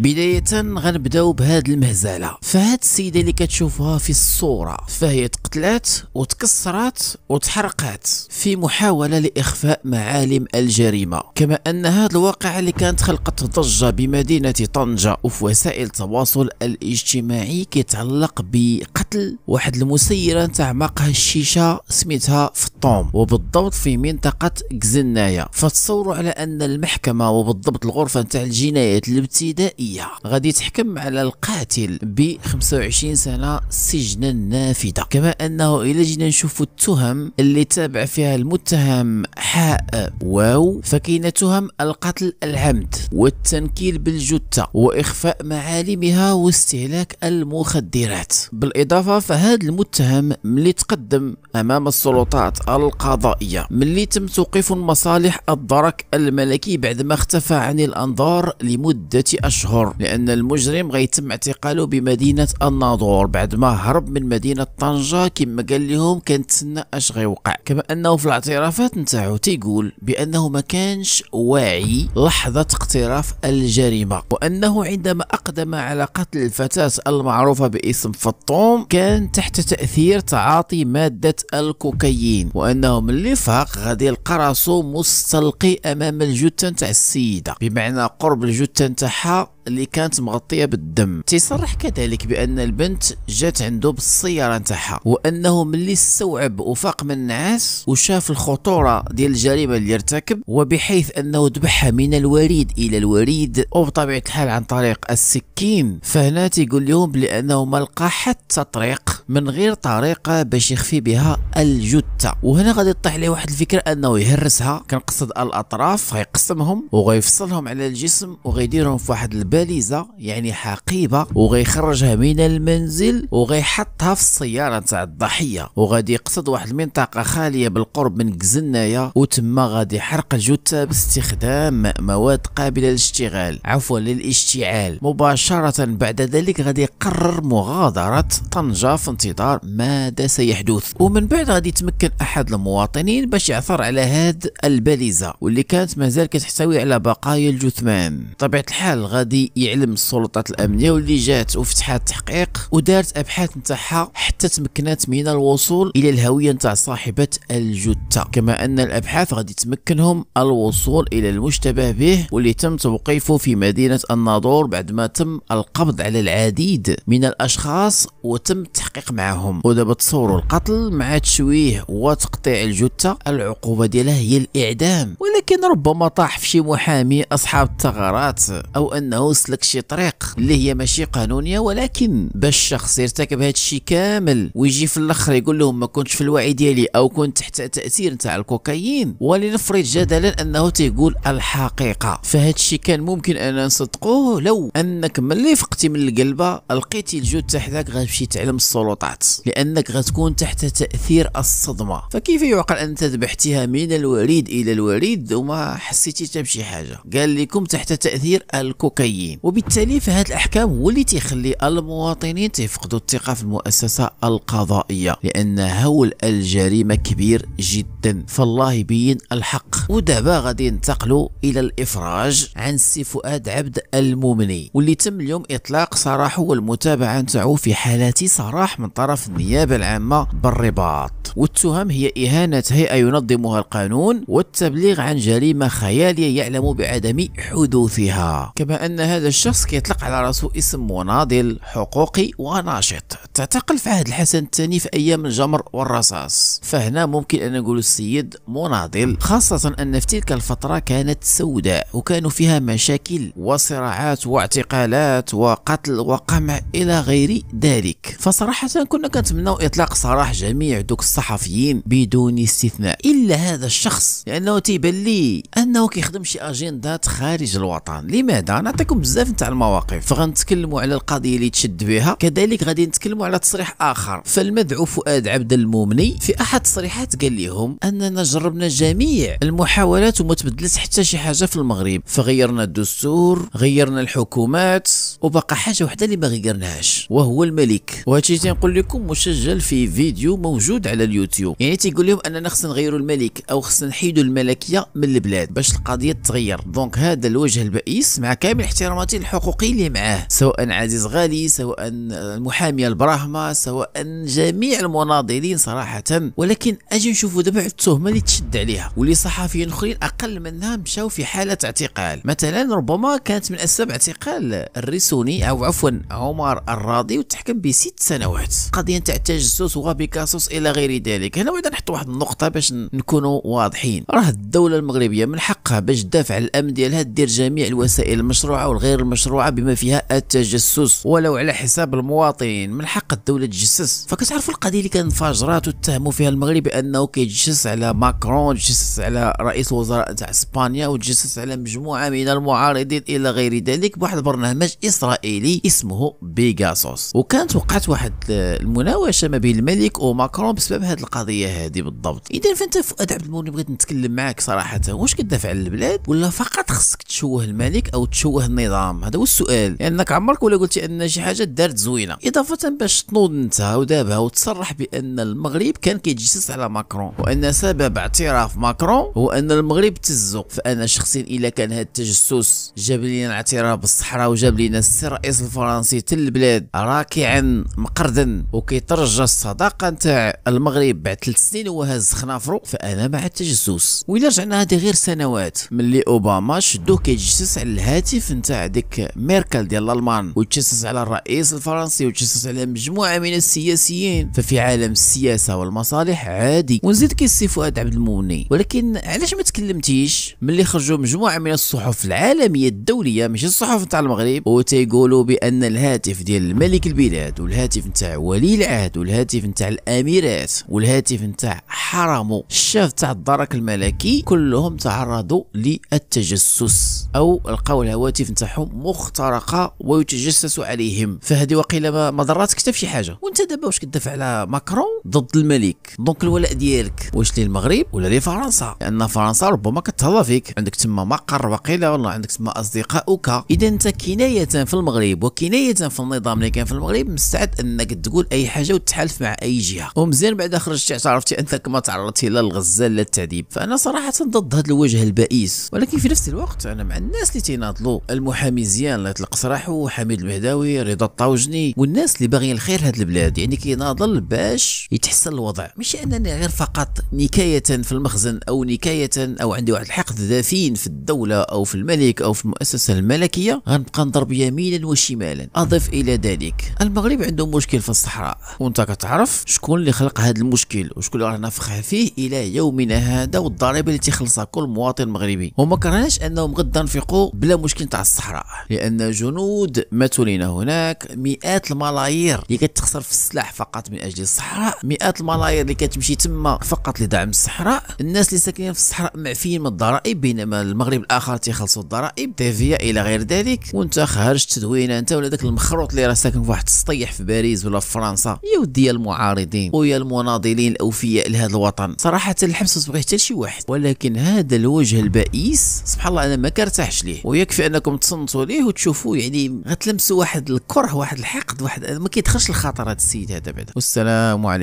بداية غنبداو بهاد المهزلة فهاد السيدة اللي كتشوفها في الصورة فهي تقتلات وتكسرات وتحرقات في محاولة لإخفاء معالم الجريمة كما أن هاد الواقعة اللي كانت خلقت ضجة بمدينة طنجة وفي وسائل التواصل الاجتماعي كيتعلق بقتل واحد المسيرة نتاع مقهى الشيشة سميتها فطوم وبالضبط في منطقة كزناية فتصوروا على أن المحكمة وبالضبط الغرفة نتاع الجنايات الابتدائية نهائيه غادي تحكم على القاتل ب 25 سنة سجنا نافذة كما أنه الى جينا نشوف التهم اللي تابع فيها المتهم حاء واو فكاين تهم القتل العمد والتنكيل بالجثة وإخفاء معالمها واستهلاك المخدرات بالإضافة فهذا المتهم ملي تقدم أمام السلطات القضائية ملي تم توقيف مصالح الدرك الملكي بعدما اختفى عن الأنظار لمدة أشهر أشهر لأن المجرم غيتم اعتقاله بمدينة الناظور بعد ما هرب من مدينة طنجة كما قال لهم كنتسنى اش غيوقع كما أنه في الاعترافات نتاعو تيقول بأنه ما كانش واعي لحظة اقتراف الجريمة وأنه عندما أقدم على قتل الفتاة المعروفة باسم فطوم كان تحت تأثير تعاطي مادة الكوكايين وأنه ملي فاق غادي يلقى راسو مستلقي أمام الجثة نتاع السيدة بمعنى قرب الجثة نتاعها اللي كانت مغطية بالدم تيصرح كذلك بأن البنت جات عنده بالسيارة نتاعها وأنه ملي استوعب وفاق من النعاس وشاف الخطورة ديال الجريمة اللي ارتكب وبحيث أنه ذبحها من الوريد إلى الوريد وبطبيعة الحال عن طريق السكين فهنا تيقول لهم لأنه ما لقى حتى طريق من غير طريقة باش يخفي بها الجثة وهنا غادي تطيح عليه واحد الفكرة أنه يهرسها كنقصد الأطراف غيقسمهم وغيفصلهم على الجسم وغيديرهم في واحد البيت باليزة يعني حقيبه وغيخرجها من المنزل وغيحطها في السياره تاع الضحيه وغادي يقصد واحد المنطقه خاليه بالقرب من كزنايه وتما غادي يحرق الجثه باستخدام مواد قابله للاشتغال عفوا للاشتعال مباشره بعد ذلك غادي يقرر مغادره طنجه في انتظار ماذا سيحدث ومن بعد غادي يتمكن احد المواطنين باش يعثر على هاد الباليزه واللي كانت مازال كتحتوي على بقايا الجثمان طبيعه الحال غادي يعلم السلطات الامنيه واللي جات وفتحات تحقيق ودارت ابحاث نتاعها حتى تمكنات من الوصول الى الهويه نتاع صاحبه الجثه كما ان الابحاث غادي تمكنهم الوصول الى المشتبه به واللي تم توقيفه في مدينه الناظور بعد ما تم القبض على العديد من الاشخاص وتم التحقيق معهم ودابا تصوروا القتل مع تشويه وتقطيع الجثه العقوبه ديالها هي الاعدام ولكن ربما طاح في شي محامي اصحاب الثغرات او انه نوصلك شي طريق اللي هي ماشي قانونيه ولكن باش الشخص يرتكب هذا الشيء كامل ويجي في الاخر يقول لهم ما كنتش في الوعي ديالي او كنت تحت تاثير نتاع الكوكايين ولنفرض جدلا انه تيقول الحقيقه فهذا الشيء كان ممكن انا نصدقوه لو انك ملي فقتي من القلبه لقيتي الجود تحتك غتمشي تعلم السلطات لانك غتكون تحت تاثير الصدمه فكيف يعقل ان تذبحتيها من الوريد الى الوريد وما حسيتي حتى بشي حاجه قال لكم تحت تاثير الكوكايين الدوليين وبالتالي فهاد الاحكام هو اللي تيخلي المواطنين تيفقدوا الثقه في المؤسسه القضائيه لان هول الجريمه كبير جدا فالله يبين الحق ودابا غادي ننتقلوا الى الافراج عن السي فؤاد عبد المؤمني واللي تم اليوم اطلاق سراحه والمتابعه نتاعو في حالات سراح من طرف النيابه العامه بالرباط والتهم هي اهانه هيئه ينظمها القانون والتبليغ عن جريمه خياليه يعلم بعدم حدوثها كما انها هذا الشخص كيطلق على راسه اسم مناضل حقوقي وناشط تعتقل في عهد الحسن الثاني في أيام الجمر والرصاص فهنا ممكن أن نقول السيد مناضل خاصة أن في تلك الفترة كانت سوداء وكانوا فيها مشاكل وصراعات واعتقالات وقتل وقمع إلى غير ذلك فصراحة كنا كنتمناو إطلاق سراح جميع دوك الصحفيين بدون استثناء إلا هذا الشخص لأنه تيبان لي أنه كيخدم شي أجندات خارج الوطن لماذا؟ نعطيكم بزاف نتاع المواقف فغنتكلموا على القضية اللي تشد بها كذلك غادي نتكلموا على تصريح اخر فالمدعو فؤاد عبد المومني في احد التصريحات قال لهم اننا جربنا جميع المحاولات وما تبدلت حتى شي حاجه في المغرب فغيرنا الدستور غيرنا الحكومات وبقى حاجه وحده اللي ما غيرناهاش وهو الملك وهادشي تنقول لكم مسجل في فيديو موجود على اليوتيوب يعني تيقول لهم اننا خصنا نغيروا الملك او خصنا نحيدوا الملكيه من البلاد باش القضيه تتغير دونك هذا الوجه البئيس مع كامل احتراماتي الحقوقي اللي معاه سواء عزيز غالي سواء المحاميه البرا الرحمه سواء جميع المناضلين صراحه ولكن اجي نشوفوا دابا التهمه اللي تشد عليها واللي صحفيين اخرين اقل منها مشاو في حاله اعتقال مثلا ربما كانت من اسباب اعتقال الريسوني او عفوا عمر الراضي وتحكم بست سنوات قضيه تاع التجسس وبيكاسوس الى غير ذلك هنا بغينا نحط واحد النقطه باش نكونوا واضحين راه الدوله المغربيه من حقها باش تدافع على الامن ديالها دير جميع الوسائل المشروعه والغير المشروعه بما فيها التجسس ولو على حساب المواطنين من حق حق الدوله تجسس فكتعرفوا القضيه اللي كانت فاجرات واتهموا فيها المغرب بانه كيتجسس على ماكرون تجسس على رئيس الوزراء تاع اسبانيا وتجسس على مجموعه من المعارضين الى غير ذلك بواحد البرنامج اسرائيلي اسمه بيغاسوس وكانت وقعت واحد المناوشه ما بين الملك وماكرون بسبب هذه القضيه هذه بالضبط اذا فانت فؤاد عبد المولي بغيت نتكلم معك صراحه واش كدافع على البلاد ولا فقط خصك تشوه الملك او تشوه النظام هذا هو السؤال لانك يعني عمرك ولا قلتي ان شي حاجه دارت زوينه اضافه باش باش تنوض انت ودابا وتصرح بان المغرب كان كيتجسس على ماكرون وان سبب اعتراف ماكرون هو ان المغرب تزو فانا شخصيا الا كان هذا التجسس جاب لينا الاعتراف بالصحراء وجاب لينا السي الرئيس الفرنسي تل البلاد راكعا مقردا وكيترجى الصداقه نتاع المغرب بعد ثلاث سنين وهو هز خنافرو فانا مع التجسس وإلا رجعنا هذه غير سنوات ملي اوباما شدوه كيتجسس على الهاتف نتاع ديك ميركل ديال الالمان وتجسس على الرئيس الفرنسي وتجسس على مجموعة من السياسيين ففي عالم السياسة والمصالح عادي ونزيد كيسي فؤاد عبد الموني ولكن علاش ما تكلمتيش ملي خرجوا مجموعة من الصحف العالمية الدولية ماشي الصحف نتاع المغرب وتيقولوا بأن الهاتف ديال الملك البلاد والهاتف نتاع ولي العهد والهاتف نتاع الأميرات والهاتف نتاع حرمه الشاف تاع الدرك الملكي كلهم تعرضوا للتجسس او لقاو الهواتف نتاعهم مخترقه ويتجسس عليهم فهذه وقيله ما ضراتك حتى في شي حاجه وانت دابا واش كدافع على ماكرون ضد الملك دونك الولاء ديالك واش للمغرب ولا لفرنسا لان فرنسا ربما كتهضى فيك عندك تما مقر وقيله والله عندك تما اصدقائك اذا انت كنايه في المغرب وكنايه في النظام اللي كان في المغرب مستعد انك تقول اي حاجه وتتحالف مع اي جهه ومزيان بعد خرجتي اعترفتي انك ما تعرضتي لا الغزه لا التعذيب فانا صراحه ضد هذا الوجه البائس ولكن في نفس الوقت انا مع الناس اللي تيناضلوا المحامي زيان الله يطلق سراحه حميد المهداوي رضا الطاوجني والناس اللي باغيين كاين الخير هاد البلاد يعني كيناضل باش يتحسن الوضع ماشي انني غير فقط نكايه في المخزن او نكايه او عندي واحد الحقد دفين في الدوله او في الملك او في المؤسسه الملكيه غنبقى نضرب يمينا وشمالا اضف الى ذلك المغرب عنده مشكل في الصحراء وانت كتعرف شكون اللي خلق هذا المشكل وشكون اللي رانا نافخ فيه الى يومنا هذا والضريبه اللي تيخلصها كل مواطن مغربي وما كرهناش انهم غدا نفقوا بلا مشكل تاع الصحراء لان جنود ماتوا لنا هناك مئات الملايير اللي كتخسر في السلاح فقط من اجل الصحراء مئات الملايير اللي كتمشي تما فقط لدعم الصحراء الناس اللي ساكنين في الصحراء معفيين من الضرائب بينما المغرب الاخر تيخلصوا الضرائب تيفيا الى غير ذلك وانت خارج تدوينه انت ولا داك المخروط اللي راه ساكن في واحد السطيح في باريس ولا في فرنسا يا ودي المعارضين ويا المناضلين الاوفياء لهذا الوطن صراحه الحبس ما حتى شي واحد ولكن هذا الوجه البائس سبحان الله انا ما كرتاحش ليه ويكفي انكم تصنتوا ليه وتشوفوا يعني غتلمسوا واحد الكره واحد الحقد واحد ما كيدخل يسخش الخاطر هذا السيد هذا بعدا والسلام عليكم